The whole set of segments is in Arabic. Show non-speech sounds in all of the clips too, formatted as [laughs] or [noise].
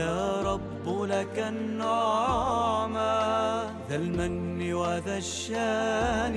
يا رب لك النعمة ذا المن وذا الشان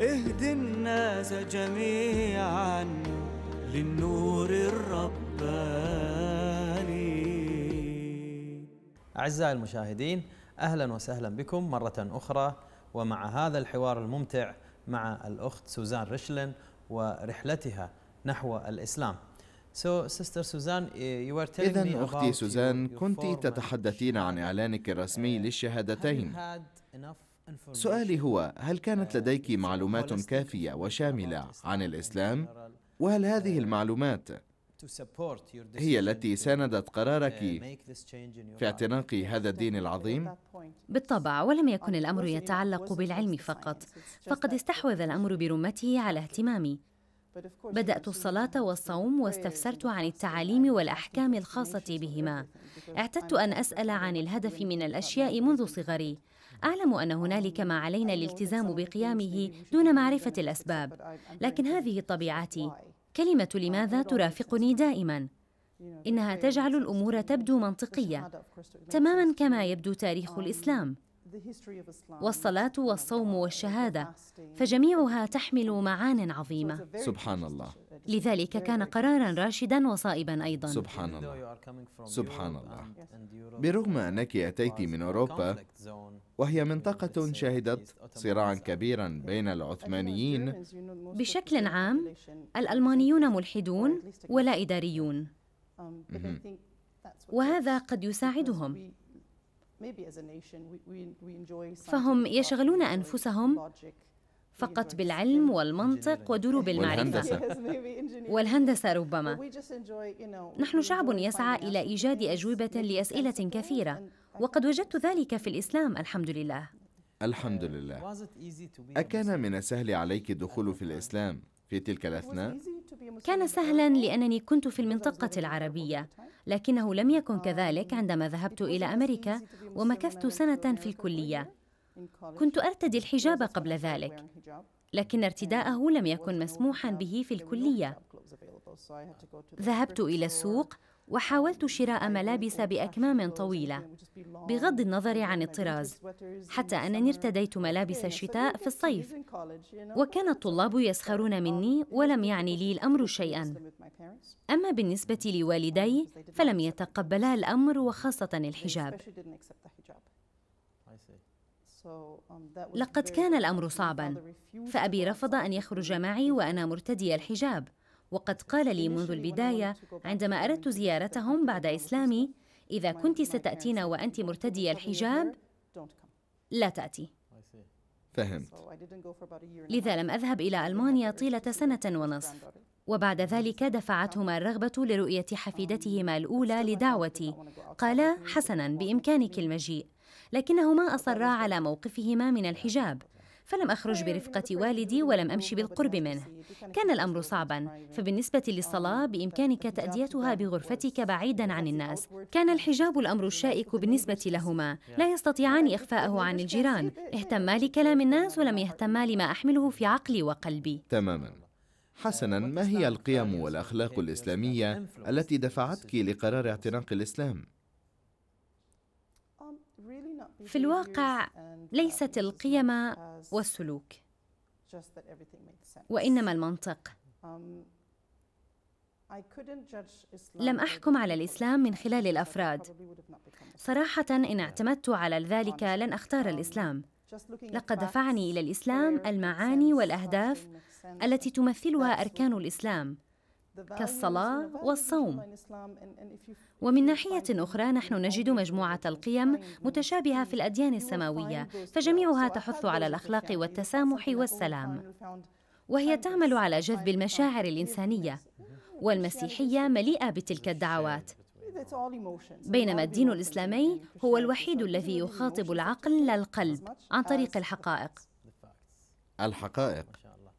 اهد الناس جميعا للنور الرباني أعزائي المشاهدين أهلا وسهلا بكم مرة أخرى ومع هذا الحوار الممتع مع الأخت سوزان رشلن ورحلتها نحو الإسلام Eh, إذا أختي سوزان كنت تتحدثين عن إعلانك الرسمي eh, للشهادتين. سؤالي هو هل كانت eh, لديك معلومات كافية وشاملة عن الإسلام؟ وهل هذه المعلومات هي التي ساندت قرارك في اعتناق هذا الدين العظيم؟ بالطبع ولم يكن الأمر يتعلق بالعلم فقط، فقد استحوذ الأمر برمته على اهتمامي. بدأت الصلاة والصوم واستفسرت عن التعاليم والأحكام الخاصة بهما. اعتدت أن أسأل عن الهدف من الأشياء منذ صغري. أعلم أن هنالك ما علينا الالتزام بقيامه دون معرفة الأسباب، لكن هذه طبيعتي. كلمة لماذا ترافقني دائما. إنها تجعل الأمور تبدو منطقية، تماما كما يبدو تاريخ الإسلام. والصلاة والصوم والشهادة فجميعها تحمل معان عظيمة سبحان الله لذلك كان قرارا راشدا وصائبا أيضا سبحان الله سبحان الله برغم أنك أتيت من أوروبا وهي منطقة شهدت صراعا كبيرا بين العثمانيين بشكل عام الألمانيون ملحدون ولا إداريون um, وهذا قد يساعدهم فهم يشغلون أنفسهم فقط بالعلم والمنطق ودروب المعرفة [laughs] والهندسة ربما نحن شعب يسعى إلى إيجاد أجوبة لأسئلة كثيرة وقد وجدت ذلك في الإسلام الحمد لله الحمد لله أكان من السهل عليك الدخول في الإسلام في تلك الأثناء؟ كان سهلا لأنني كنت في المنطقة العربية، لكنه لم يكن كذلك عندما ذهبت إلى أمريكا ومكثت سنة في الكلية. كنت أرتدي الحجاب قبل ذلك، لكن ارتداءه لم يكن مسموحا به في الكلية. ذهبت إلى السوق وحاولت شراء ملابس بأكمام طويلة بغض النظر عن الطراز حتى أنني ارتديت ملابس الشتاء في الصيف وكان الطلاب يسخرون مني ولم يعني لي الأمر شيئا أما بالنسبة لوالدي فلم يتقبلا الأمر وخاصة الحجاب لقد كان الأمر صعبا فأبي رفض أن يخرج معي وأنا مرتدي الحجاب وقد قال لي منذ البداية عندما أردت زيارتهم بعد إسلامي إذا كنت ستأتين وأنت مرتدي الحجاب لا تأتي فهمت لذا لم أذهب إلى ألمانيا طيلة سنة ونصف وبعد ذلك دفعتهما الرغبة لرؤية حفيدتهما الأولى لدعوتي قالا حسنا بإمكانك المجيء لكنهما أصرا على موقفهما من الحجاب فلم أخرج برفقة والدي ولم أمشي بالقرب منه كان الأمر صعبا فبالنسبة للصلاة بإمكانك تأديتها بغرفتك بعيدا عن الناس كان الحجاب الأمر الشائك بالنسبة لهما لا يستطيعان إخفاءه عن الجيران اهتما لكلام الناس ولم يهتما لما أحمله في عقلي وقلبي تماما حسنا ما هي القيم والأخلاق الإسلامية التي دفعتك لقرار اعتناق الإسلام؟ في الواقع ليست القيم والسلوك وانما المنطق لم احكم على الاسلام من خلال الافراد صراحه ان اعتمدت على ذلك لن اختار الاسلام لقد دفعني الى الاسلام المعاني والاهداف التي تمثلها اركان الاسلام كالصلاة والصوم. ومن ناحية أخرى نحن نجد مجموعة القيم متشابهة في الأديان السماوية، فجميعها تحث على الأخلاق والتسامح والسلام. وهي تعمل على جذب المشاعر الإنسانية، والمسيحية مليئة بتلك الدعوات. بينما الدين الإسلامي هو الوحيد الذي يخاطب العقل لا القلب عن طريق الحقائق. الحقائق؟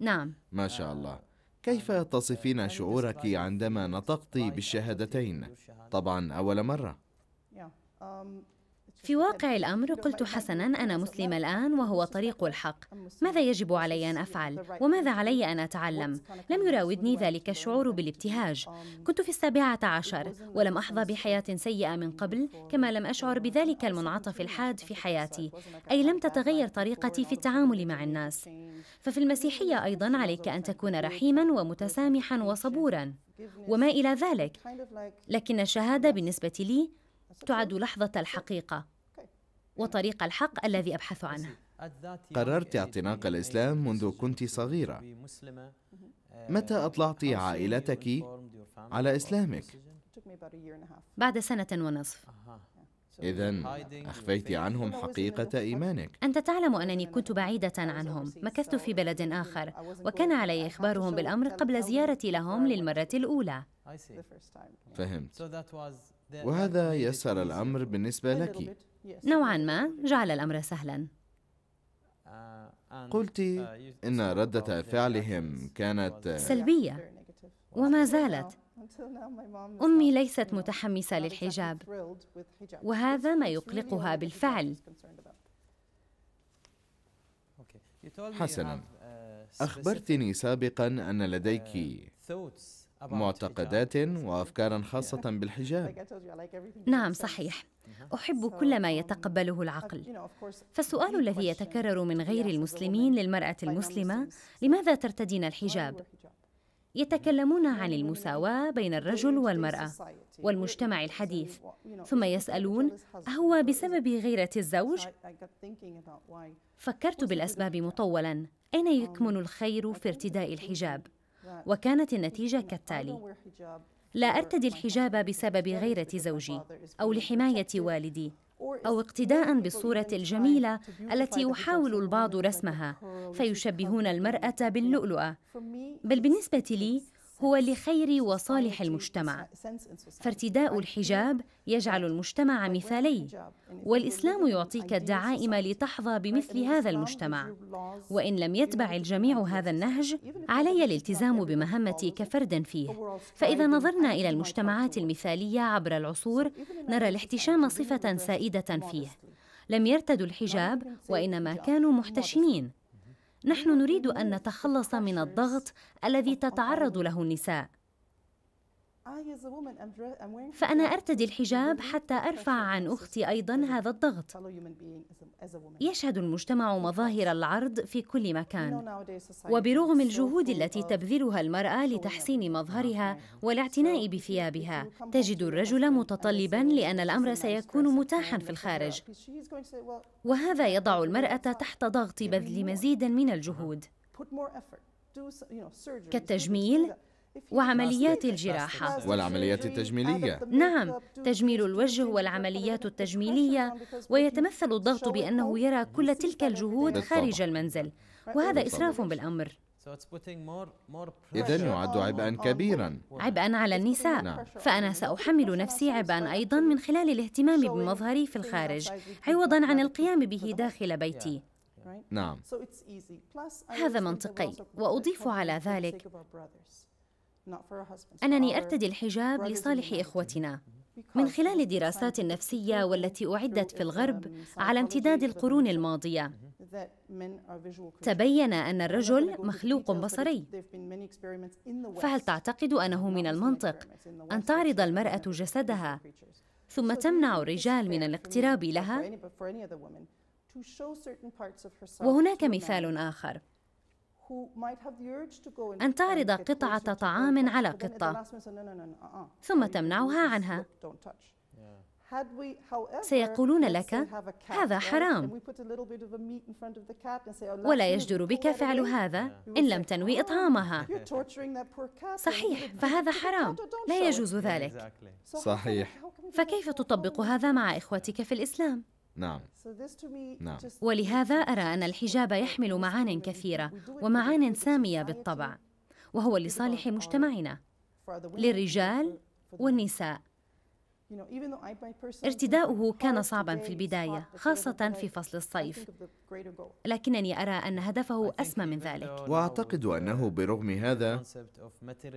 نعم. ما شاء الله. كيف تصفين شعورك عندما نطقت بالشهادتين طبعا اول مره um, في واقع الأمر قلت حسنا أنا مسلمة الآن وهو طريق الحق ماذا يجب علي أن أفعل وماذا علي أن أتعلم لم يراودني ذلك الشعور بالابتهاج كنت في السابعة عشر ولم أحظى بحياة سيئة من قبل كما لم أشعر بذلك المنعطف الحاد في حياتي أي لم تتغير طريقتي في التعامل مع الناس ففي المسيحية أيضا عليك أن تكون رحيما ومتسامحا وصبورا وما إلى ذلك لكن الشهادة بالنسبة لي تعد لحظة الحقيقة وطريق الحق الذي أبحث عنه قررت اعتناق الإسلام منذ كنت صغيرة متى أطلعت عائلتك على إسلامك؟ بعد سنة ونصف إذا أخفيت عنهم حقيقة إيمانك أنت تعلم أنني كنت بعيدة عنهم مكثت في بلد آخر وكان علي إخبارهم بالأمر قبل زيارتي لهم للمرة الأولى فهمت وهذا يسر الأمر بالنسبة لك نوعا ما جعل الأمر سهلا آه، قلت آه، إن ردة فعلهم كانت سلبية وما زالت أمي ليست متحمسة للحجاب وهذا ما يقلقها بالفعل حسنا uh, أخبرتني سابقا أن لديك uh, معتقدات وافكارا خاصه بالحجاب نعم صحيح uh-huh. احب كل ما um, يتقبله العقل فالسؤال الذي يتكرر من غير المسلمين للمراه المسلمه لماذا ترتدين الحجاب يتكلمون عن المساواه بين الرجل والمراه والمجتمع الحديث ثم يسالون اهو بسبب غيره الزوج فكرت بالاسباب مطولا اين um, يكمن الخير في ارتداء الحجاب وكانت النتيجة كالتالي لا أرتدي الحجاب بسبب غيرة زوجي أو لحماية والدي أو اقتداء بالصورة الجميلة التي يحاول البعض رسمها فيشبهون المرأة باللؤلؤة بل بالنسبة لي هو لخير وصالح المجتمع فارتداء الحجاب يجعل المجتمع مثالي والاسلام يعطيك الدعائم لتحظى بمثل هذا المجتمع وان لم يتبع الجميع هذا النهج علي الالتزام بمهمتي كفرد فيه فاذا نظرنا الى المجتمعات المثاليه عبر العصور نرى الاحتشام صفه سائده فيه لم يرتدوا الحجاب وانما كانوا محتشمين نحن نريد ان نتخلص من الضغط الذي تتعرض له النساء فأنا أرتدي الحجاب حتى أرفع عن أختي أيضا هذا الضغط. يشهد المجتمع مظاهر العرض في كل مكان، وبرغم الجهود التي تبذلها المرأة لتحسين مظهرها والاعتناء بثيابها، تجد الرجل متطلبا لأن الأمر سيكون متاحا في الخارج، وهذا يضع المرأة تحت ضغط بذل مزيد من الجهود كالتجميل وعمليات الجراحة والعمليات التجميلية نعم تجميل الوجه والعمليات التجميلية ويتمثل الضغط بأنه يرى كل تلك الجهود خارج المنزل وهذا إسراف بالأمر إذا يعد عبئا كبيرا عبئا على النساء نعم. فأنا سأحمل نفسي عبئا أيضا من خلال الاهتمام بمظهري في الخارج عوضا عن القيام به داخل بيتي نعم هذا منطقي وأضيف على ذلك أنني أرتدي الحجاب لصالح إخوتنا من خلال الدراسات النفسية والتي أعدت في الغرب على امتداد القرون الماضية تبين أن الرجل مخلوق بصري فهل تعتقد أنه من المنطق أن تعرض المرأة جسدها ثم تمنع الرجال من الاقتراب لها؟ وهناك مثال آخر أن تعرض قطعة طعام على قطة uh-uh. ثم تمنعها عنها سيقولون لك هذا حرام oh, ولا يجدر بك فعل هذا إن لم تنوي oh, إطعامها صحيح فهذا حرام لا يجوز ذلك صحيح فكيف تطبق هذا مع إخوتك في الإسلام؟ نعم نعم ولهذا أرى أن الحجاب يحمل معان كثيرة ومعان سامية بالطبع وهو لصالح مجتمعنا للرجال والنساء ارتداؤه كان صعبا في البداية خاصة في فصل الصيف لكنني أرى أن هدفه أسمى من ذلك وأعتقد أنه برغم هذا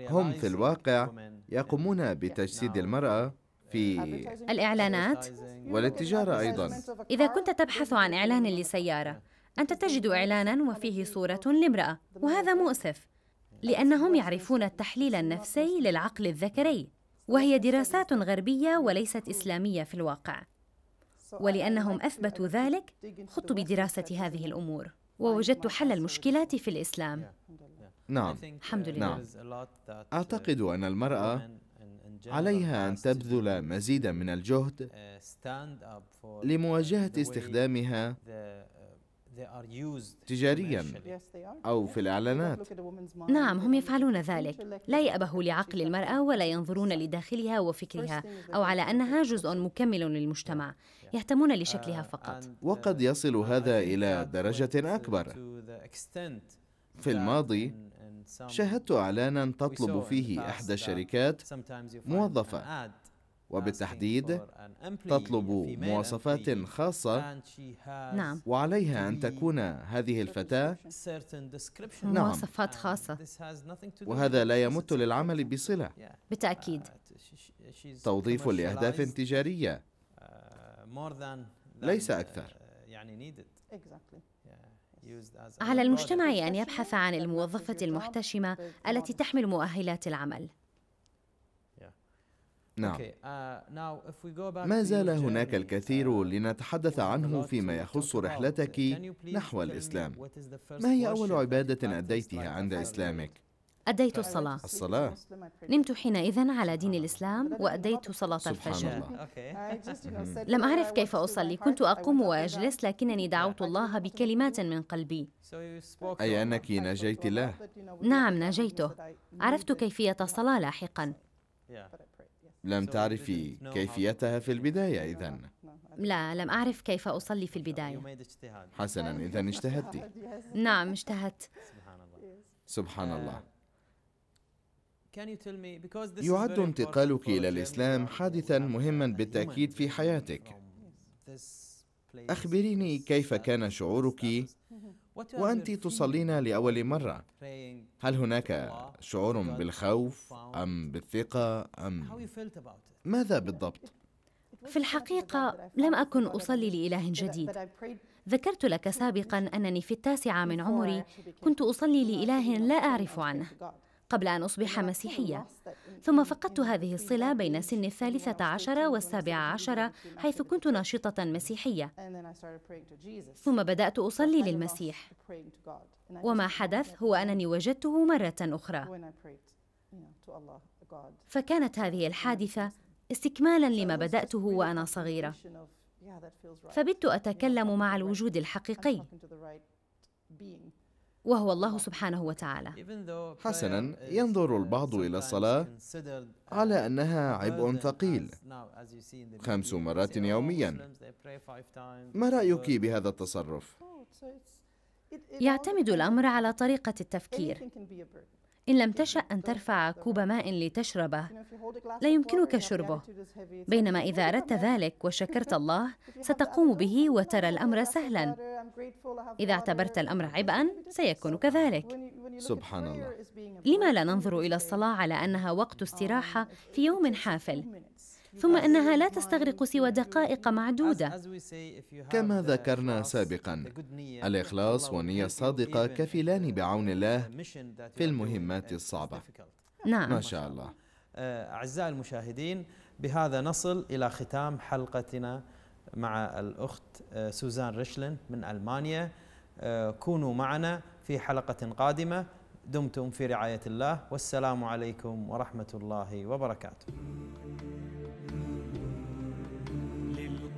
هم في الواقع يقومون بتجسيد المرأة في الإعلانات والتجارة أيضا إذا كنت تبحث عن إعلان لسيارة أنت تجد إعلانا وفيه صورة لامرأة وهذا مؤسف لأنهم يعرفون التحليل النفسي للعقل الذكري وهي دراسات غربية وليست إسلامية في الواقع ولأنهم أثبتوا ذلك خضت بدراسة هذه الأمور ووجدت حل المشكلات في الإسلام نعم الحمد لله نعم. أعتقد أن المرأة عليها أن تبذل مزيدا من الجهد uh, لمواجهة استخدامها uh, [laughs] تجاريا أو في الإعلانات نعم هم يفعلون ذلك لا يأبه لعقل المرأة ولا ينظرون لداخلها وفكرها أو على أنها جزء مكمل للمجتمع يهتمون uh, لشكلها فقط وقد يصل هذا إلى درجة أكبر في الماضي شاهدت اعلانا تطلب فيه احدى الشركات موظفه وبالتحديد تطلب مواصفات خاصة نعم وعليها أن تكون هذه الفتاة نعم. نعم مواصفات خاصة وهذا لا يمت للعمل بصلة بالتأكيد uh, توظيف لأهداف تجارية uh, ليس uh, أكثر يعني على المجتمع أن يبحث عن الموظفة المحتشمة التي تحمل مؤهلات العمل نعم uh, ما زال هناك uh, الكثير لنتحدث عنه فيما يخص رحلتك نحو الإسلام ما هي أول عبادة أديتها عند إسلامك؟ أديت الصلاة الصلاة نمت حينئذ على دين الإسلام وأديت صلاة الفجر [laughs] لم أعرف كيف أصلي كنت أقوم وأجلس لكنني دعوت الله بكلمات من قلبي أي أنك نجيت الله نعم نجيته عرفت كيفية الصلاة لاحقا لم تعرفي كيفيتها في البداية إذا لا لم أعرف كيف أصلي في البداية حسنا إذا اجتهدت نعم اجتهدت سبحان الله يعد انتقالك إلى الإسلام حادثا مهما بالتأكيد في حياتك أخبريني كيف كان شعورك وأنت تصلين لأول مرة هل هناك شعور بالخوف أم بالثقة أم ماذا بالضبط؟ في الحقيقة لم أكن أصلي لإله جديد ذكرت لك سابقا أنني في التاسعة من عمري كنت أصلي لإله لا أعرف عنه قبل أن أصبح مسيحية ثم فقدت هذه الصلة بين سن الثالثة عشرة والسابعة عشرة حيث كنت ناشطة مسيحية ثم بدأت أصلي للمسيح وما حدث هو أنني وجدته مرة أخرى فكانت هذه الحادثة استكمالا لما بدأته وأنا صغيرة فبدت أتكلم مع الوجود الحقيقي وهو الله سبحانه وتعالى حسنا ينظر البعض الى الصلاه على انها عبء ثقيل خمس مرات يوميا ما رايك بهذا التصرف oh, يعتمد الامر على طريقه التفكير إن لم تشأ أن ترفع كوب ماء لتشربه لا يمكنك شربه بينما إذا أردت ذلك وشكرت الله ستقوم به وترى الأمر سهلا إذا اعتبرت الأمر عبئا سيكون كذلك سبحان الله لما لا ننظر إلى الصلاة على أنها وقت استراحة في يوم حافل ثم انها لا تستغرق سوى دقائق معدوده كما ذكرنا سابقا الاخلاص والنيه الصادقه كفيلان بعون الله في المهمات الصعبه نعم ما شاء الله اعزائي المشاهدين بهذا نصل الى ختام حلقتنا مع الاخت آه، سوزان ريشلن من المانيا آه، كونوا معنا في حلقه قادمه دمتم في رعايه الله والسلام عليكم ورحمه الله وبركاته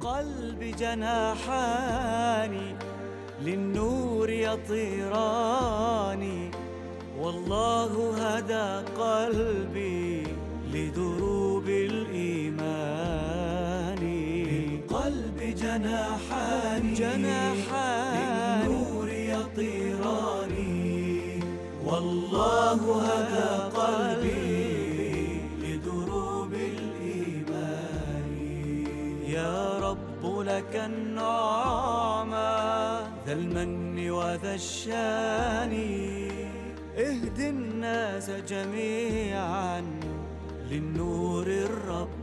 القلب جناحان للنور يطيران والله هدى قلبي لدروب الإيمان قلبي جناحان جناحان للنور يطيران والله هدى قلبي لك النعمة ذا المن وذا الشان اهد الناس جميعا للنور الرب